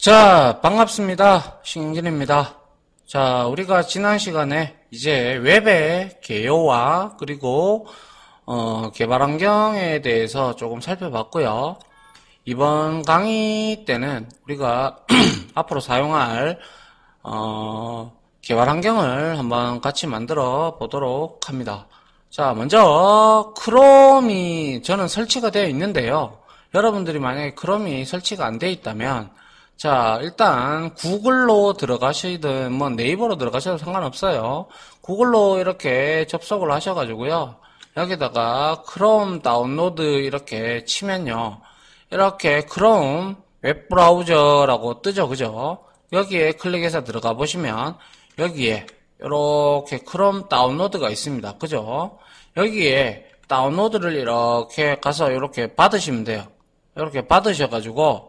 자, 반갑습니다. 신경진입니다 자, 우리가 지난 시간에 이제 웹의 개요와 그리고 어, 개발 환경에 대해서 조금 살펴봤고요. 이번 강의 때는 우리가 앞으로 사용할 어, 개발 환경을 한번 같이 만들어 보도록 합니다. 자, 먼저 크롬이 저는 설치가 되어 있는데요. 여러분들이 만약에 크롬이 설치가 안 되어 있다면 자, 일단 구글로 들어가시든 뭐 네이버로 들어가셔도 상관없어요. 구글로 이렇게 접속을 하셔가지고요. 여기다가 크롬 다운로드 이렇게 치면요. 이렇게 크롬 웹브라우저라고 뜨죠. 그죠? 여기에 클릭해서 들어가 보시면 여기에 이렇게 크롬 다운로드가 있습니다. 그죠? 여기에 다운로드를 이렇게 가서 이렇게 받으시면 돼요. 이렇게 받으셔가지고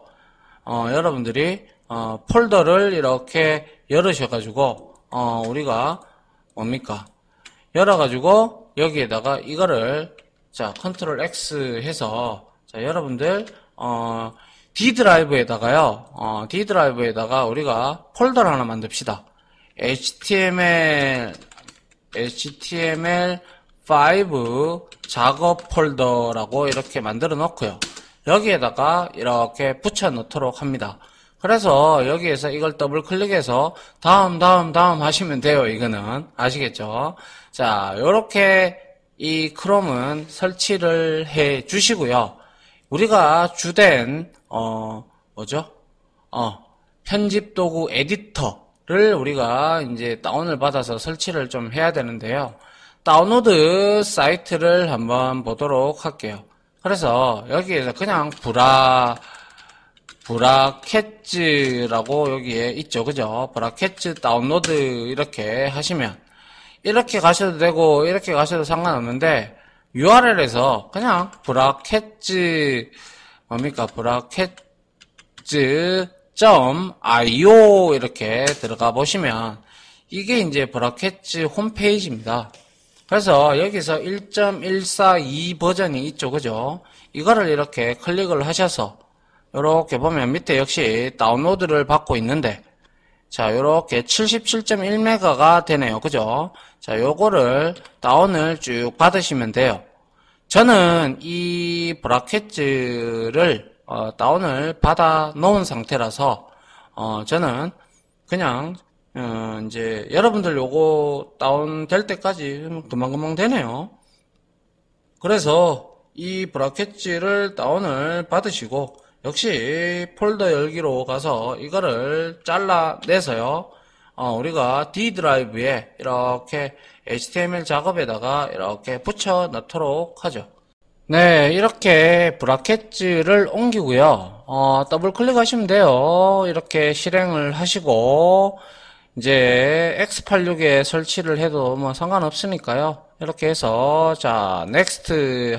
어, 여러분들이 어, 폴더를 이렇게 열으셔가지고 어, 우리가 뭡니까 열어가지고 여기에다가 이거를 자 컨트롤 X 해서 자 여러분들 어, D 드라이브에다가요 어, D 드라이브에다가 우리가 폴더를 하나 만듭시다 HTML HTML5 작업 폴더라고 이렇게 만들어 놓고요 여기에다가 이렇게 붙여 넣도록 합니다. 그래서 여기에서 이걸 더블 클릭해서 다음 다음 다음 하시면 돼요. 이거는 아시겠죠? 자, 이렇게 이 크롬은 설치를 해 주시고요. 우리가 주된 어 뭐죠? 어 편집 도구 에디터를 우리가 이제 다운을 받아서 설치를 좀 해야 되는데요. 다운로드 사이트를 한번 보도록 할게요. 그래서 여기에서 그냥 브라 브라켓즈라고 여기에 있죠 그죠 브라켓즈 다운로드 이렇게 하시면 이렇게 가셔도 되고 이렇게 가셔도 상관없는데 URL에서 그냥 브라켓즈 뭡니까 브라켓즈 점 io 이렇게 들어가 보시면 이게 이제 브라켓즈 홈페이지입니다 그래서 여기서 1.142 버전이 있죠. 그죠? 이거를 이렇게 클릭을 하셔서 이렇게 보면 밑에 역시 다운로드를 받고 있는데 자, 이렇게 77.1메가가 되네요. 그죠? 자, 요거를 다운을 쭉 받으시면 돼요. 저는 이 브라켓을 어, 다운을 받아 놓은 상태라서 어, 저는 그냥 어, 이제 여러분들 요거 다운될 때까지 금방금방 되네요. 그래서 이 브라켓지를 다운을 받으시고 역시 폴더 열기로 가서 이거를 잘라내서요. 어, 우리가 D 드라이브에 이렇게 HTML 작업에다가 이렇게 붙여 넣도록 하죠. 네, 이렇게 브라켓지를 옮기고요. 어, 더블 클릭하시면 돼요. 이렇게 실행을 하시고 이제 X86에 설치를 해도 뭐 상관없으니까요. 이렇게 해서 자 next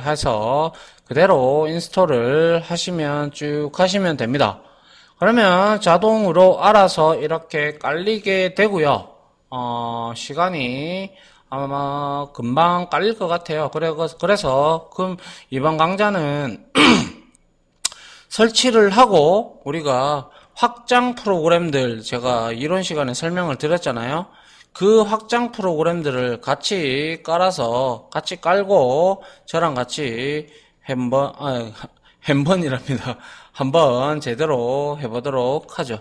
해서 그대로 인스톨을 하시면 쭉 하시면 됩니다. 그러면 자동으로 알아서 이렇게 깔리게 되고요. 어, 시간이 아마 금방 깔릴 것 같아요. 그래서, 그래서 그럼 이번 강좌는 설치를 하고 우리가 확장 프로그램들 제가 이런 시간에 설명을 드렸잖아요. 그 확장 프로그램들을 같이 깔아서 같이 깔고 저랑 같이 한번 아, 한번이랍니다. 한번 제대로 해보도록 하죠.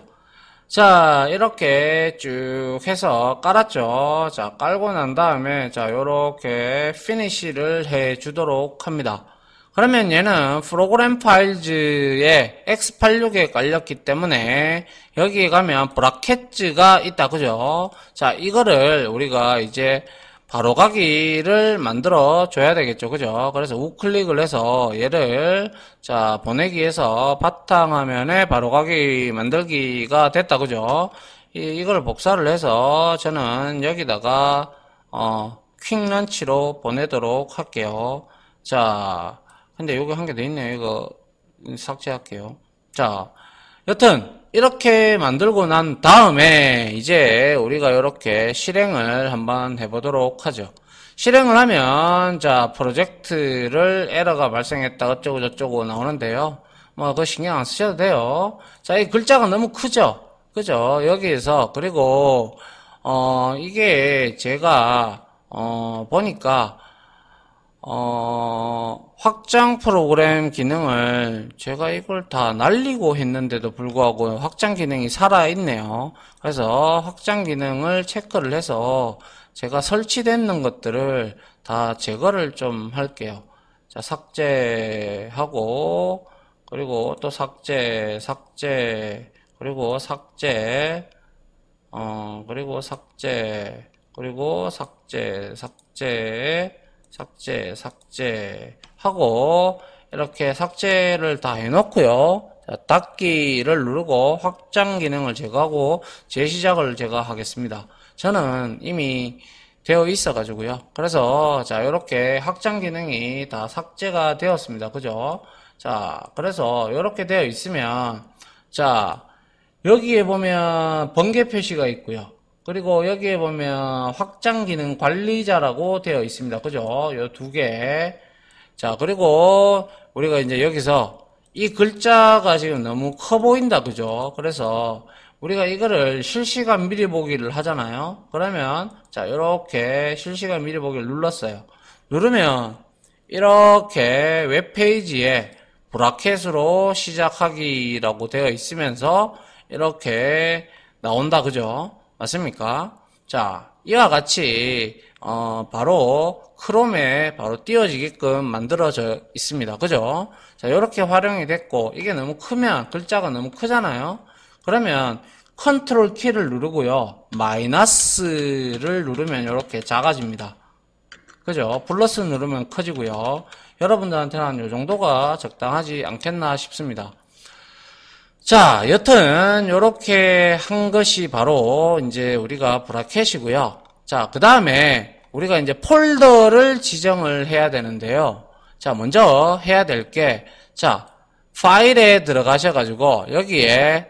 자 이렇게 쭉 해서 깔았죠. 자 깔고 난 다음에 자 이렇게 피니쉬를 해주도록 합니다. 그러면 얘는 프로그램 파일즈에 x86에 깔렸기 때문에 여기에 가면 브라켓즈가 있다 그죠 자 이거를 우리가 이제 바로 가기를 만들어 줘야 되겠죠 그죠 그래서 우클릭을 해서 얘를 자 보내기에서 바탕화면에 바로 가기 만들기가 됐다 그죠 이, 이걸 복사를 해서 저는 여기다가 어 퀵런치로 보내도록 할게요 자 근데 여기 한 개 더 있네요. 이거 삭제할게요. 자, 여튼 이렇게 만들고 난 다음에 이제 우리가 이렇게 실행을 한번 해보도록 하죠. 실행을 하면 자 프로젝트를 에러가 발생했다 어쩌고 저쩌고 나오는데요. 뭐 그거 신경 안 쓰셔도 돼요. 자 이 글자가 너무 크죠. 그죠? 여기에서 그리고 어 이게 제가 어 보니까 어, 확장 프로그램 기능을 제가 이걸 다 날리고 했는데도 불구하고 확장 기능이 살아있네요. 그래서 확장 기능을 체크를 해서 제가 설치되는 것들을 다 제거를 좀 할게요. 자, 삭제하고, 그리고 또 삭제, 삭제, 그리고 삭제, 어, 그리고 삭제, 그리고 삭제, 삭제, 삭제, 삭제 하고 이렇게 삭제를 다 해놓고요. 자, 닫기를 누르고 확장 기능을 제거하고 재시작을 제가 하겠습니다. 저는 이미 되어 있어 가지고요. 그래서 자 이렇게 확장 기능이 다 삭제가 되었습니다. 그죠? 자 그래서 이렇게 되어 있으면 자 여기에 보면 번개 표시가 있고요. 그리고 여기에 보면 확장 기능 관리자라고 되어 있습니다. 그죠? 요 두 개. 자, 그리고 우리가 이제 여기서 이 글자가 지금 너무 커 보인다. 그죠? 그래서 우리가 이거를 실시간 미리 보기를 하잖아요. 그러면 자, 이렇게 실시간 미리 보기를 눌렀어요. 누르면 이렇게 웹페이지에 브라켓으로 시작하기라고 되어 있으면서 이렇게 나온다. 그죠? 맞습니까? 자, 이와 같이 어, 바로 크롬에 바로 띄워지게끔 만들어져 있습니다. 그죠? 자, 이렇게 활용이 됐고 이게 너무 크면 글자가 너무 크잖아요. 그러면 컨트롤 키를 누르고요. 마이너스를 누르면 이렇게 작아집니다. 그죠? 플러스 누르면 커지고요. 여러분들한테는 이 정도가 적당하지 않겠나 싶습니다. 자, 여튼 이렇게한 것이 바로 이제 우리가 브라켓이고요. 자, 그 다음에 우리가 이제 폴더를 지정을 해야 되는데요. 자, 먼저 해야 될 게, 자, 파일에 들어가셔가지고 여기에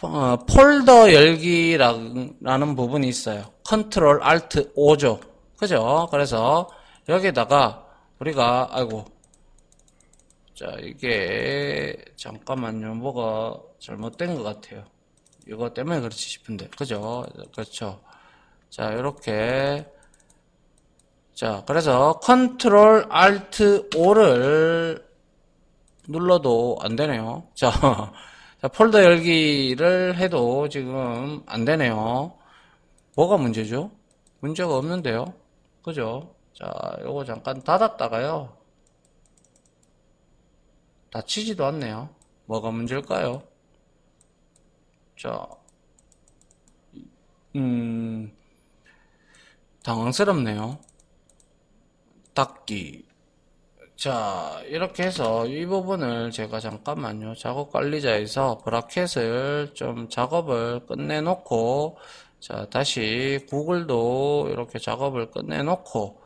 어, 폴더 열기라는 부분이 있어요. 컨트롤 알트 5죠 그죠? 그래서 여기에다가 우리가 아이고 자, 이게 잠깐만요. 뭐가 잘못된 것 같아요. 이거 때문에 그렇지 싶은데. 그죠? 그렇죠. 자, 이렇게 자, 그래서 컨트롤 알트 O를 눌러도 안 되네요. 자, 자, 폴더 열기를 해도 지금 안 되네요. 뭐가 문제죠? 문제가 없는데요. 그죠? 자, 요거 잠깐 닫았다가요. 다치지도 않네요. 뭐가 문제일까요? 자, 음, 당황스럽네요. 닫기. 자, 이렇게 해서 이 부분을 제가 잠깐만요. 작업 관리자에서 브라켓을 좀 작업을 끝내놓고, 자, 다시 구글도 이렇게 작업을 끝내놓고,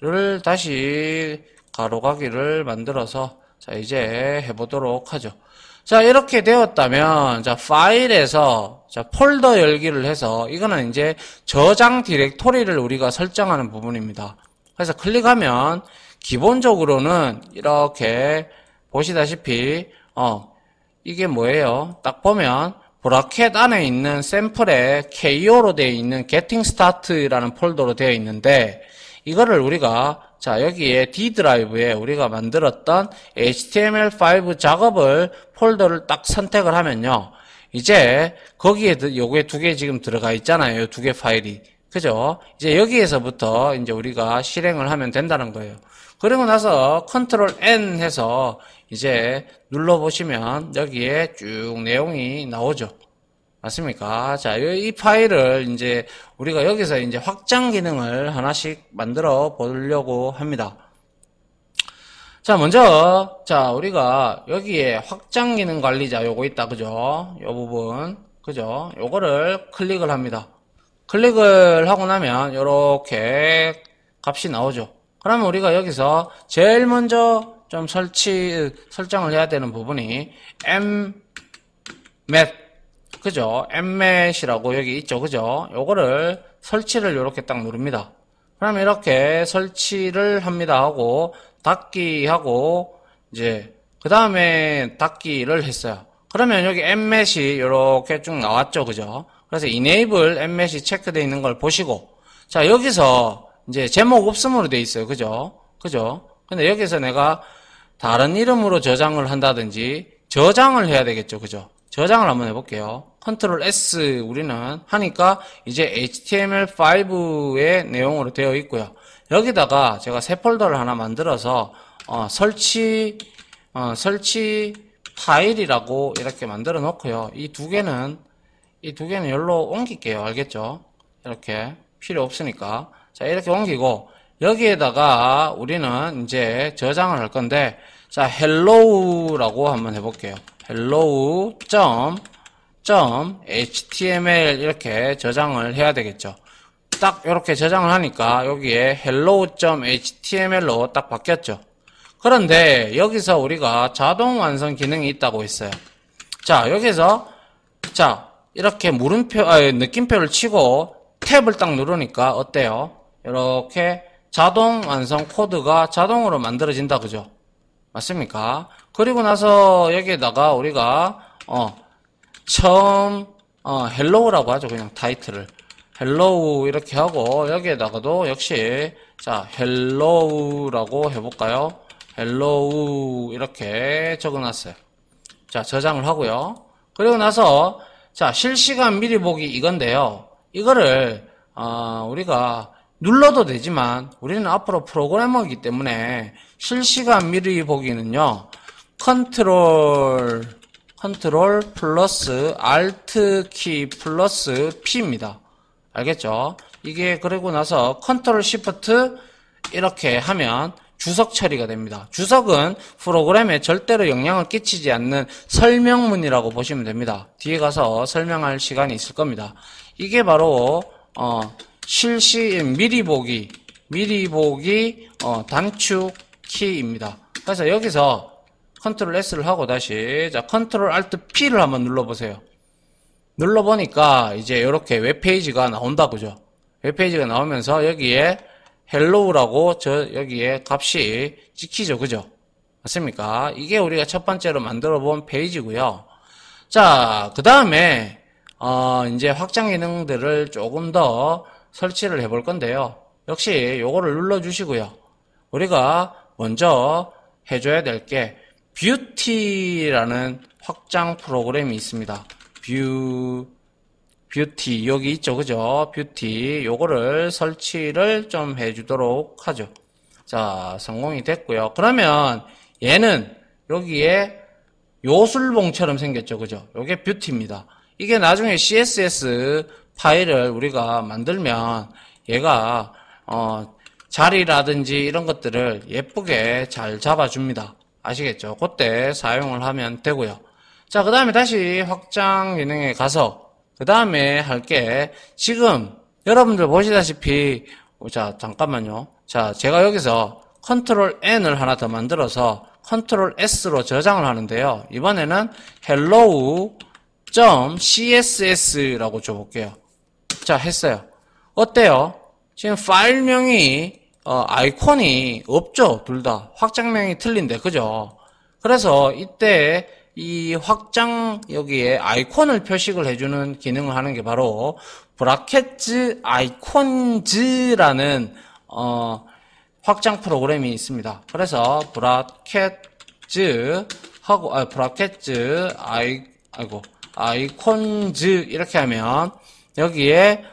를 다시 가로가기를 만들어서 자, 이제 해보도록 하죠. 자, 이렇게 되었다면, 자, 파일에서, 자, 폴더 열기를 해서, 이거는 이제 저장 디렉토리를 우리가 설정하는 부분입니다. 그래서 클릭하면, 기본적으로는 이렇게, 보시다시피, 어, 이게 뭐예요? 딱 보면, 브라켓 안에 있는 샘플에 KO로 되어 있는 Getting Start라는 폴더로 되어 있는데, 이거를 우리가 자 여기에 D 드라이브에 우리가 만들었던 HTML5 작업을 폴더를 딱 선택을 하면요. 이제 거기에 요게 두 개 지금 들어가 있잖아요. 두 개 파일이. 그죠? 이제 여기에서부터 이제 우리가 실행을 하면 된다는 거예요. 그리고 나서 컨트롤 N 해서 이제 눌러보시면 여기에 쭉 내용이 나오죠. 맞습니까? 자, 이 파일을 이제 우리가 여기서 이제 확장 기능을 하나씩 만들어 보려고 합니다. 자, 먼저 자, 우리가 여기에 확장 기능 관리자 요거 있다. 그죠? 요 부분. 그죠? 요거를 클릭을 합니다. 클릭을 하고 나면 이렇게 값이 나오죠. 그러면 우리가 여기서 제일 먼저 좀 설치 설정을 해야 되는 부분이 m 맵 그죠? 엠맷이라고 여기 있죠. 그죠? 요거를 설치를 이렇게 딱 누릅니다. 그러면 이렇게 설치를 합니다 하고 닫기하고 이제 그 다음에 닫기를 했어요. 그러면 여기 엠맷이 이렇게 쭉 나왔죠. 그죠? 그래서 enable 엠맷이 체크되어 있는 걸 보시고 자 여기서 이제 제목 없음으로 되어 있어요. 그죠? 그죠? 근데 여기서 내가 다른 이름으로 저장을 한다든지 저장을 해야 되겠죠. 그죠? 저장을 한번 해볼게요. 컨트롤 S 우리는 하니까 이제 HTML5의 내용으로 되어 있고요. 여기다가 제가 새 폴더를 하나 만들어서 어, 설치 어, 설치 파일이라고 이렇게 만들어 놓고요. 이 두 개는 이 두 개는 열로 옮길게요. 알겠죠? 이렇게 필요 없으니까 자 이렇게 옮기고 여기에다가 우리는 이제 저장을 할 건데 자 hello라고 한번 해볼게요. hello. html 이렇게 저장을 해야 되겠죠. 딱 이렇게 저장을 하니까 여기에 hello.html로 딱 바뀌었죠. 그런데 여기서 우리가 자동 완성 기능이 있다고 했어요. 자, 여기서 자, 이렇게 물음표 아, 느낌표를 치고 탭을 딱 누르니까 어때요? 이렇게 자동 완성 코드가 자동으로 만들어진다 그죠? 맞습니까? 그리고 나서 여기에다가 우리가 어, 처음 어, 헬로우라고 하죠. 그냥 타이틀을 헬로우 이렇게 하고 여기에다가도 역시 자 헬로우라고 해볼까요? 헬로우 이렇게 적어놨어요. 자 저장을 하고요. 그리고 나서 자 실시간 미리 보기 이건데요. 이거를 어, 우리가 눌러도 되지만 우리는 앞으로 프로그래머이기 때문에 실시간 미리 보기는요. 컨트롤 컨트롤 플러스 알트 키 플러스 P입니다. 알겠죠? 이게 그리고 나서 컨트롤 시프트 이렇게 하면 주석 처리가 됩니다. 주석은 프로그램에 절대로 영향을 끼치지 않는 설명문이라고 보시면 됩니다. 뒤에 가서 설명할 시간이 있을 겁니다. 이게 바로 어, 실시 미리 보기 미리 보기 어, 단축 키입니다. 그래서 여기서 컨트롤 S를 하고 다시 자 컨트롤 Alt P를 한번 눌러보세요. 눌러보니까 이제 이렇게 웹페이지가 나온다 그죠? 웹페이지가 나오면서 여기에 헬로우라고 저 여기에 값이 찍히죠 그죠? 맞습니까? 이게 우리가 첫 번째로 만들어 본 페이지고요. 자, 그 다음에 어, 이제 확장 기능들을 조금 더 설치를 해볼 건데요. 역시 요거를 눌러 주시고요. 우리가 먼저 해줘야 될게 뷰티라는 확장 프로그램이 있습니다. 뷰 뷰티 여기 있죠 그죠 뷰티 요거를 설치를 좀 해주도록 하죠 자 성공이 됐고요 그러면 얘는 여기에 요술봉처럼 생겼죠 그죠 요게 뷰티입니다 이게 나중에 css 파일을 우리가 만들면 얘가 어, 자리라든지 이런 것들을 예쁘게 잘 잡아줍니다 아시겠죠? 그때 사용을 하면 되고요. 자, 그 다음에 다시 확장 기능에 가서 그 다음에 할게 지금 여러분들 보시다시피 어, 자, 잠깐만요. 자, 제가 여기서 컨트롤 N을 하나 더 만들어서 컨트롤 S로 저장을 하는데요. 이번에는 hello.css라고 줘볼게요. 자, 했어요. 어때요? 지금 파일명이 어, 아이콘이 없죠. 둘 다. 확장명이 틀린데. 그죠? 그래서 이때 이 확장 여기에 아이콘을 표식을 해주는 기능을 하는 게 바로 브라켓즈 아이콘즈라는 어, 확장 프로그램이 있습니다. 그래서 브라켓즈 하고 아 브라켓즈 아이 아이고 아이콘즈 이렇게 하면 여기에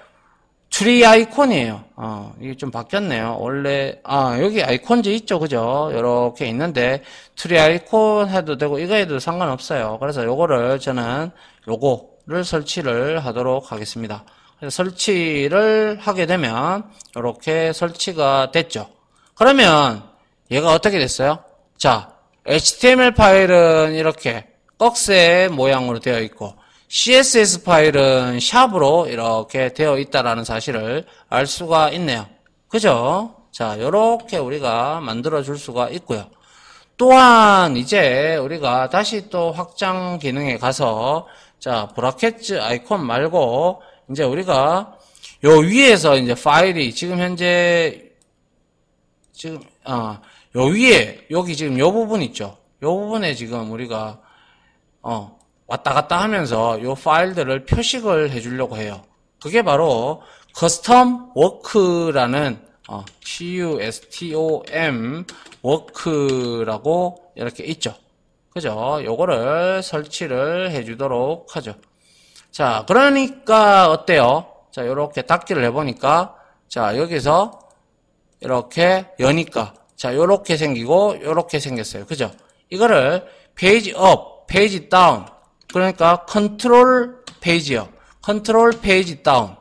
트리 아이콘이에요. 어, 이게 좀 바뀌었네요. 원래, 아, 여기 아이콘즈 있죠. 그죠? 이렇게 있는데, 트리 아이콘 해도 되고, 이거 해도 상관없어요. 그래서 요거를 저는 요거를 설치를 하도록 하겠습니다. 설치를 하게 되면, 이렇게 설치가 됐죠. 그러면, 얘가 어떻게 됐어요? 자, HTML 파일은 이렇게 꺽쇠 모양으로 되어 있고, CSS 파일은 샵으로 이렇게 되어 있다라는 사실을 알 수가 있네요. 그죠? 자, 이렇게 우리가 만들어 줄 수가 있고요. 또한 이제 우리가 다시 또 확장 기능에 가서 자, 브라켓 즈 아이콘 말고 이제 우리가 요 위에서 이제 파일이 지금 현재 지금 아, 요 위에 여기 지금 요 부분 있죠. 요 부분에 지금 우리가 어 왔다 갔다 하면서 이 파일들을 표식을 해주려고 해요. 그게 바로 커스텀 워크라는 어, custom 워크라고 이렇게 있죠. 그죠? 요거를 설치를 해주도록 하죠. 자, 그러니까 어때요? 자, 요렇게 닫기를 해보니까 자, 여기서 이렇게 여니까 자, 요렇게 생기고 요렇게 생겼어요. 그죠? 이거를 페이지 업, 페이지 다운 그러니까 컨트롤 페이지요. 컨트롤 페이지 다운.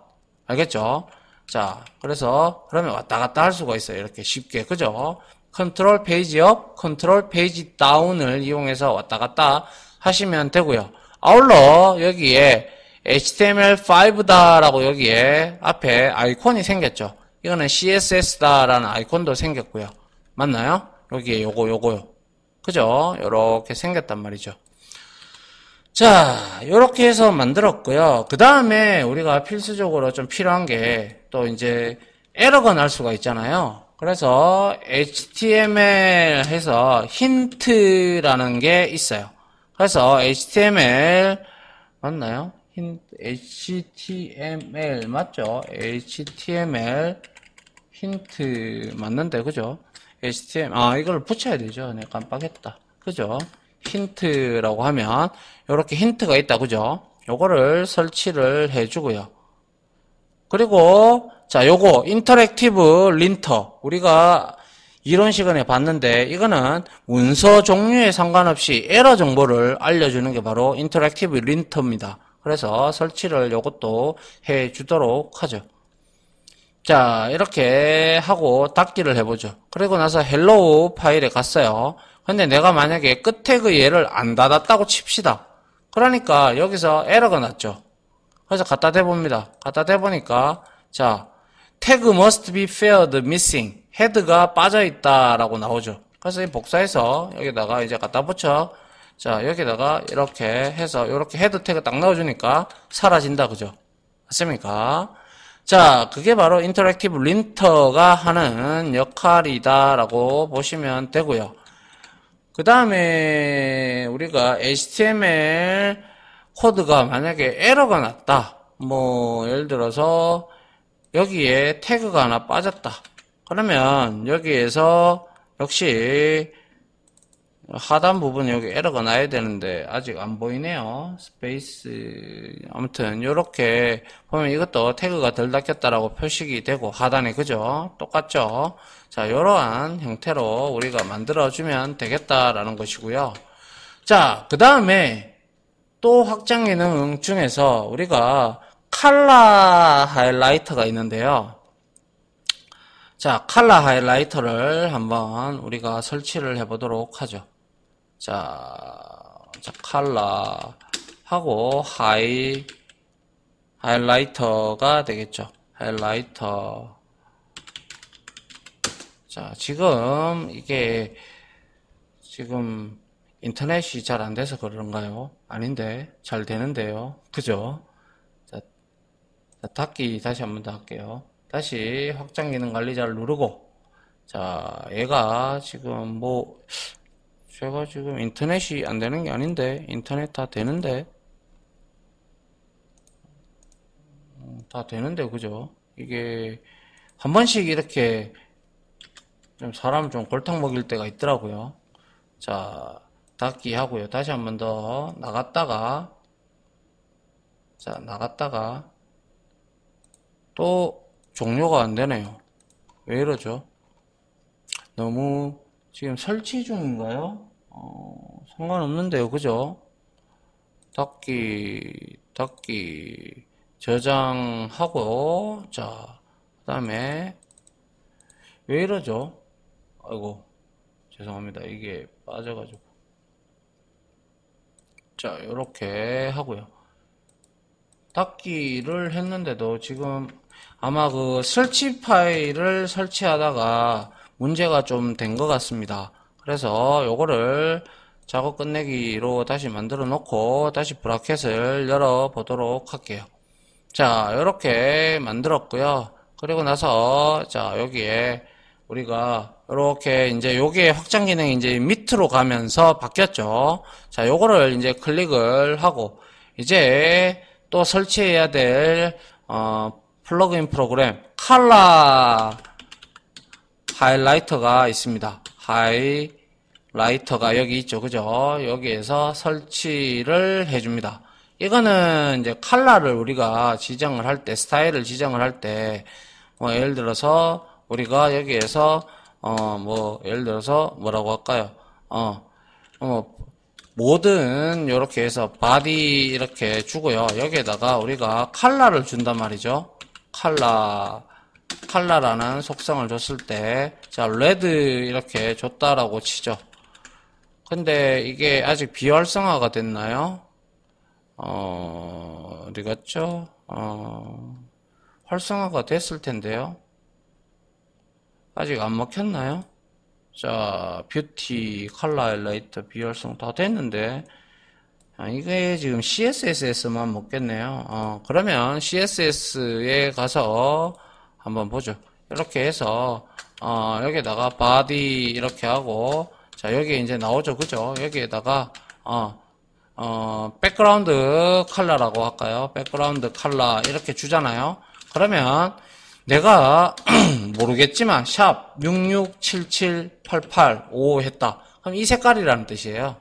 알겠죠? 자, 그래서 그러면 왔다 갔다 할 수가 있어요. 이렇게 쉽게. 그죠? 컨트롤 페이지 업, 컨트롤 페이지 다운을 이용해서 왔다 갔다 하시면 되고요. 아울러 여기에 HTML5다라고 여기에 앞에 아이콘이 생겼죠. 이거는 CSS다라는 아이콘도 생겼고요. 맞나요? 여기에 요거 요거요. 그죠? 요렇게 생겼단 말이죠. 자, 이렇게 해서 만들었고요. 그 다음에 우리가 필수적으로 좀 필요한 게 또 이제 에러가 날 수가 있잖아요. 그래서 HTML 해서 힌트라는 게 있어요. 그래서 HTML 맞나요? 힌트, HTML 맞죠? HTML 힌트 맞는데 그죠? HTML 아 이걸 붙여야 되죠. 네, 깜빡했다. 그죠? 힌트라고 하면 이렇게 힌트가 있다 그죠? 요거를 설치를 해주고요. 그리고 자 요거 인터랙티브 린터 우리가 이론 시간에 봤는데 이거는 문서 종류에 상관없이 에러 정보를 알려주는 게 바로 인터랙티브 린터입니다. 그래서 설치를 요것도 해주도록 하죠. 자 이렇게 하고 닫기를 해보죠. 그리고 나서 헬로우 파일에 갔어요. 근데 내가 만약에 끝에 그 얘를 안 닫았다고 칩시다. 그러니까 여기서 에러가 났죠. 그래서 갖다 대봅니다. 갖다 대보니까 자 태그 must be failed missing 헤드가 빠져있다라고 나오죠. 그래서 이 복사해서 여기다가 이제 갖다 붙여 자 여기다가 이렇게 해서 이렇게 헤드 태그 딱 넣어주니까 사라진다 그죠? 맞습니까? 자 그게 바로 인터랙티브 린터가 하는 역할이다라고 보시면 되고요. 그 다음에 우리가 HTML 코드가 만약에 에러가 났다. 뭐 예를 들어서 여기에 태그가 하나 빠졌다. 그러면 여기에서 역시 하단 부분 여기 에러가 나야 되는데 아직 안 보이네요 스페이스 아무튼 요렇게 보면 이것도 태그가 덜 닦였다라고 표식이 되고 하단에 그죠 똑같죠 자 이러한 형태로 우리가 만들어 주면 되겠다라는 것이고요 자 그 다음에 또 확장 기능 중에서 우리가 칼라 하이라이터가 있는데요 자 칼라 하이라이터를 한번 우리가 설치를 해 보도록 하죠 자, 자 칼라 하고 하이 하이라이터가 되겠죠. 하이라이터. 자, 지금 이게 지금 인터넷이 잘 안 돼서 그런가요? 아닌데 잘 되는데요. 그죠? 자, 자 닫기 다시 한 번 더 할게요. 다시 확장 기능 관리자를 누르고 자, 얘가 지금 뭐 제가 지금 인터넷이 안 되는 게 아닌데 인터넷 다 되는데 음, 다 되는데 그죠 이게 한 번씩 이렇게 좀 사람 좀 골탕 먹일 때가 있더라고요 자 닫기 하고요 다시 한 번 더 나갔다가 자 나갔다가 또 종료가 안 되네요 왜 이러죠 너무 지금 설치 중인가요? 어, 상관없는데요. 그죠? 닫기, 닫기, 저장하고, 자, 그 다음에, 왜 이러죠? 아이고, 죄송합니다. 이게 빠져가지고. 자, 이렇게 하고요. 닫기를 했는데도 지금 아마 그 설치 파일을 설치하다가 문제가 좀 된 것 같습니다. 그래서 요거를 작업 끝내기로 다시 만들어 놓고 다시 브라켓을 열어 보도록 할게요. 자, 이렇게 만들었고요. 그리고 나서 자, 여기에 우리가 이렇게 이제 여기에 확장 기능이 이제 밑으로 가면서 바뀌었죠. 자, 요거를 이제 클릭을 하고 이제 또 설치해야 될 어, 플러그인 프로그램 칼라 하이라이터가 있습니다. 하이라이터가 여기 있죠. 그죠? 여기에서 설치를 해줍니다. 이거는 이제 칼라를 우리가 지정을 할 때, 스타일을 지정을 할 때, 뭐 예를 들어서 우리가 여기에서 어 뭐 예를 들어서 뭐라고 할까요? 어, 어 모든 이렇게 해서 바디 이렇게 주고요. 여기에다가 우리가 칼라를 준단 말이죠. 칼라 칼라라는 속성을 줬을 때, 자, 레드 이렇게 줬다라고 치죠. 근데 이게 아직 비활성화가 됐나요? 어, 어디 갔죠? 어, 활성화가 됐을 텐데요. 아직 안 먹혔나요? 자, 뷰티, 컬러, 엘라이터 비활성 다 됐는데, 아, 이게 지금 CSS만 먹겠네요. 어, 그러면 CSS에 가서 한번 보죠. 이렇게 해서 어, 여기에다가 바디 이렇게 하고 자 여기에 이제 나오죠 그죠 여기에다가 어, 어, 백그라운드 컬러라고 할까요 백그라운드 컬러 이렇게 주잖아요 그러면 내가 모르겠지만 샵 66778855 했다 그럼 이 색깔이라는 뜻이에요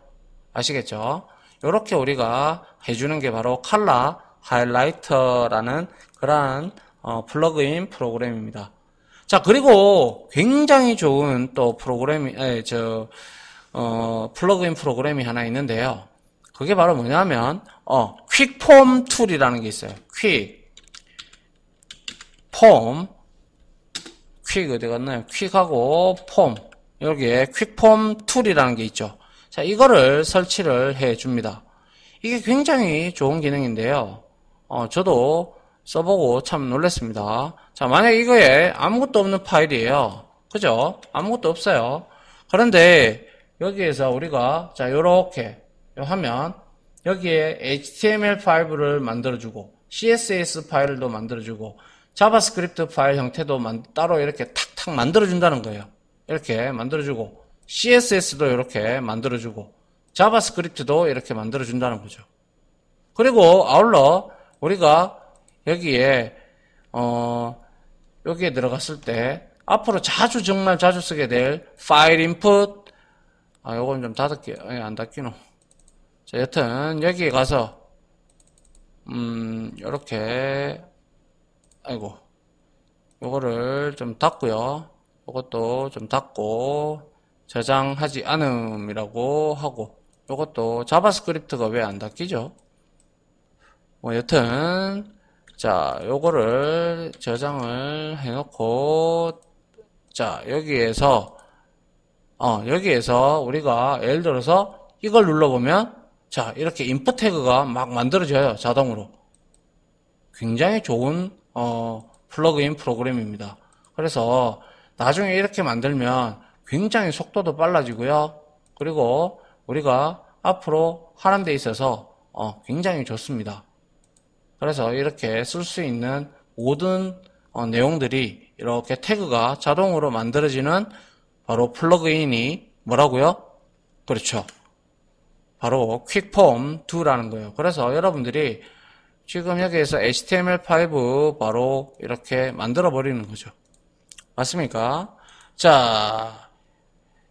아시겠죠 이렇게 우리가 해주는 게 바로 컬러 하이라이터라는 그러한 어, 플러그인 프로그램입니다. 자 그리고 굉장히 좋은 또 프로그램이 에, 저 어, 플러그인 프로그램이 하나 있는데요. 그게 바로 뭐냐면 어, 퀵폼 툴이라는 게 있어요. 퀵, 폼, 퀵 어디 갔나요? 퀵하고 폼 여기에 퀵폼 툴이라는 게 있죠. 자 이거를 설치를 해줍니다. 이게 굉장히 좋은 기능인데요. 어, 저도 써보고 참 놀랐습니다. 자, 만약 이거에 아무것도 없는 파일이에요. 그죠? 아무것도 없어요. 그런데 여기에서 우리가 자, 요렇게 하면 여기에 HTML 파일을 만들어주고 CSS 파일도 만들어주고 자바스크립트 파일 형태도 따로 이렇게 탁탁 만들어준다는 거예요. 이렇게 만들어주고 CSS도 이렇게 만들어주고 자바스크립트도 이렇게 만들어준다는 거죠. 그리고 아울러 우리가 여기에 어 여기에 들어갔을 때 앞으로 자주 정말 자주 쓰게 될 파일 인풋 아 요건 좀 닫을게요 예, 안 닫기노 자 여튼 여기에 가서 음 요렇게 아이고 요거를 좀 닫고요 요것도 좀 닫고 저장하지 않음이라고 하고 요것도 자바스크립트가 왜 안 닫히죠 뭐 여튼 자, 요거를 저장을 해놓고, 자, 여기에서, 어, 여기에서 우리가 예를 들어서 이걸 눌러보면, 자, 이렇게 인풋 태그가 막 만들어져요. 자동으로. 굉장히 좋은, 어, 플러그인 프로그램입니다. 그래서 나중에 이렇게 만들면 굉장히 속도도 빨라지고요. 그리고 우리가 앞으로 하는 데 있어서, 어, 굉장히 좋습니다. 그래서 이렇게 쓸 수 있는 모든 어, 내용들이 이렇게 태그가 자동으로 만들어지는 바로 플러그인이 뭐라고요? 그렇죠. 바로 퀵폼 2라는 거예요. 그래서 여러분들이 지금 여기에서 HTML5 바로 이렇게 만들어 버리는 거죠. 맞습니까? 자,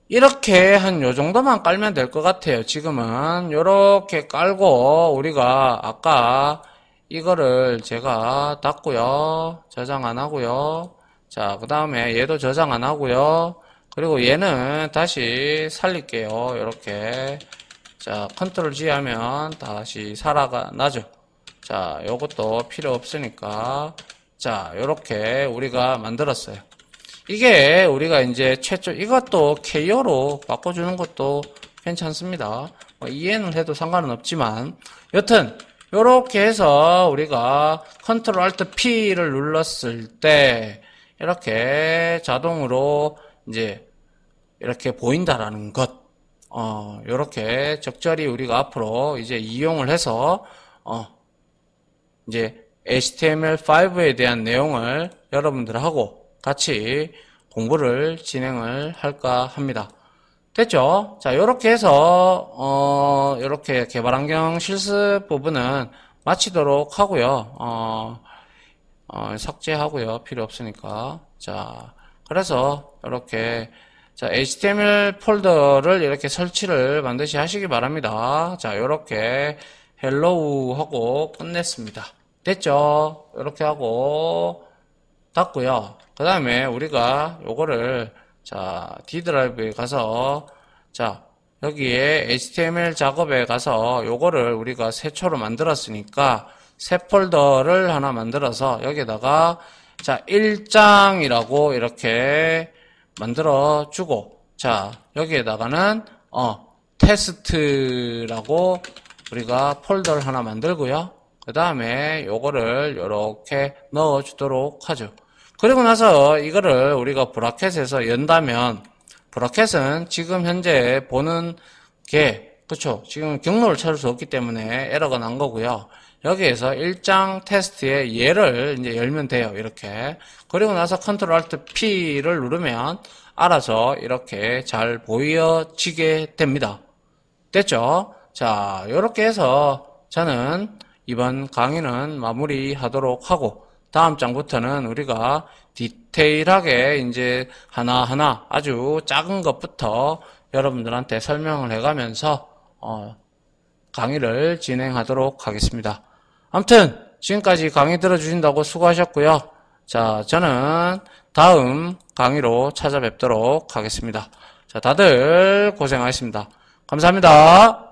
이렇게 한 요 정도만 깔면 될 것 같아요. 지금은 이렇게 깔고 우리가 아까 이거를 제가 닫고요. 저장 안 하고요. 자, 그 다음에 얘도 저장 안 하고요. 그리고 얘는 다시 살릴게요. 이렇게. 자, 컨트롤 G 하면 다시 살아가 나죠. 자, 요것도 필요 없으니까. 자, 요렇게 우리가 만들었어요. 이게 우리가 이제 최초, 이것도 KO로 바꿔주는 것도 괜찮습니다. 뭐 이해는 해도 상관은 없지만, 여튼, 이렇게 해서 우리가 컨트롤 알트 P를 눌렀을 때 이렇게 자동으로 이제 이렇게 보인다라는 것. 어, 요렇게 적절히 우리가 앞으로 이제 이용을 해서 어, 이제 HTML5에 대한 내용을 여러분들하고 같이 공부를 진행을 할까 합니다. 됐죠? 자, 이렇게 해서 어, 이렇게 개발 환경 실습 부분은 마치도록 하고요. 어, 어, 삭제하고요. 필요 없으니까. 자, 그래서 이렇게 자, HTML 폴더를 이렇게 설치를 반드시 하시기 바랍니다. 자, 이렇게 헬로우 하고 끝냈습니다. 됐죠? 이렇게 하고 닫고요. 그 다음에 우리가 요거를 자, D 드라이브에 가서 자, 여기에 HTML 작업에 가서 요거를 우리가 새 초로 만들었으니까 새 폴더를 하나 만들어서 여기에다가 자, 1장이라고 이렇게 만들어 주고 자, 여기에다가는 어, 테스트라고 우리가 폴더를 하나 만들고요. 그 다음에 요거를 이렇게 넣어 주도록 하죠. 그리고 나서 이거를 우리가 브라켓에서 연다면 브라켓은 지금 현재 보는 게 그렇죠. 지금 경로를 찾을 수 없기 때문에 에러가 난 거고요. 여기에서 일장 테스트의 예를 이제 열면 돼요. 이렇게. 그리고 나서 컨트롤 알트 P를 누르면 알아서 이렇게 잘 보여지게 됩니다. 됐죠? 자, 이렇게 해서 저는 이번 강의는 마무리하도록 하고 다음 장부터는 우리가 디테일하게 이제 하나하나 아주 작은 것부터 여러분들한테 설명을 해가면서 어, 강의를 진행하도록 하겠습니다. 아무튼 지금까지 강의 들어주신다고 수고하셨고요. 자, 저는 다음 강의로 찾아뵙도록 하겠습니다. 자, 다들 고생하셨습니다. 감사합니다.